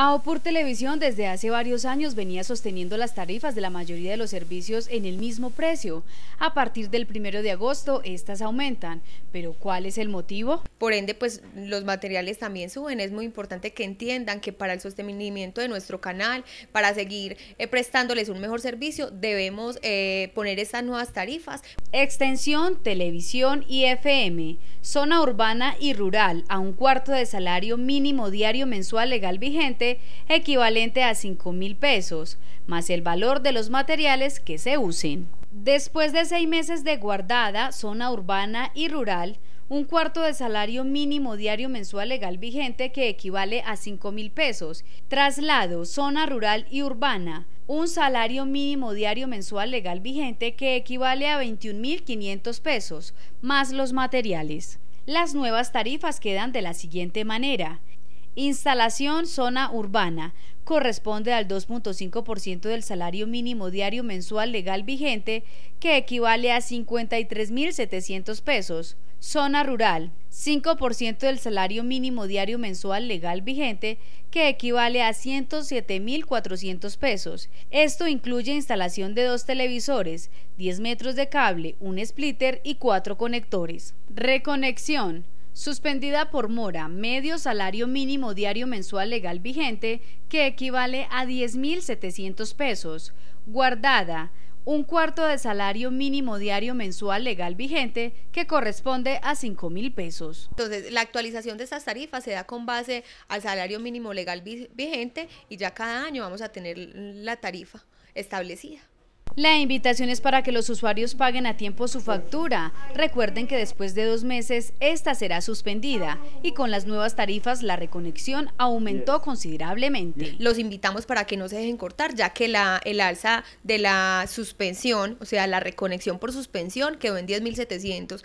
AOPUR Televisión desde hace varios años venía sosteniendo las tarifas de la mayoría de los servicios en el mismo precio. A partir del 1 de agosto estas aumentan, pero ¿cuál es el motivo? Por ende, pues los materiales también suben. Es muy importante que entiendan que para el sostenimiento de nuestro canal, para seguir eh, prestándoles un mejor servicio, debemos eh, poner estas nuevas tarifas. Extensión, televisión y FM, zona urbana y rural, a un cuarto de salario mínimo diario mensual legal vigente equivalente a 5 mil pesos, más el valor de los materiales que se usen. Después de seis meses de guardada, zona urbana y rural, un cuarto de salario mínimo diario mensual legal vigente que equivale a 5 mil pesos, traslado, zona rural y urbana, un salario mínimo diario mensual legal vigente que equivale a 21.500 pesos, más los materiales. Las nuevas tarifas quedan de la siguiente manera. Instalación zona urbana. Corresponde al 2.5% del salario mínimo diario mensual legal vigente, que equivale a 53.700 pesos. Zona rural. 5% del salario mínimo diario mensual legal vigente, que equivale a 107.400 pesos. Esto incluye instalación de dos televisores, 10 metros de cable, un splitter y cuatro conectores. Reconexión suspendida por mora, medio salario mínimo diario mensual legal vigente, que equivale a 10.700 pesos, guardada, un cuarto de salario mínimo diario mensual legal vigente, que corresponde a 5.000 pesos. Entonces, la actualización de estas tarifas se da con base al salario mínimo legal vigente y ya cada año vamos a tener la tarifa establecida. La invitación es para que los usuarios paguen a tiempo su factura. Recuerden que después de dos meses esta será suspendida y con las nuevas tarifas la reconexión aumentó considerablemente. Los invitamos para que no se dejen cortar ya que la, el alza de la suspensión, o sea la reconexión por suspensión quedó en 10.700.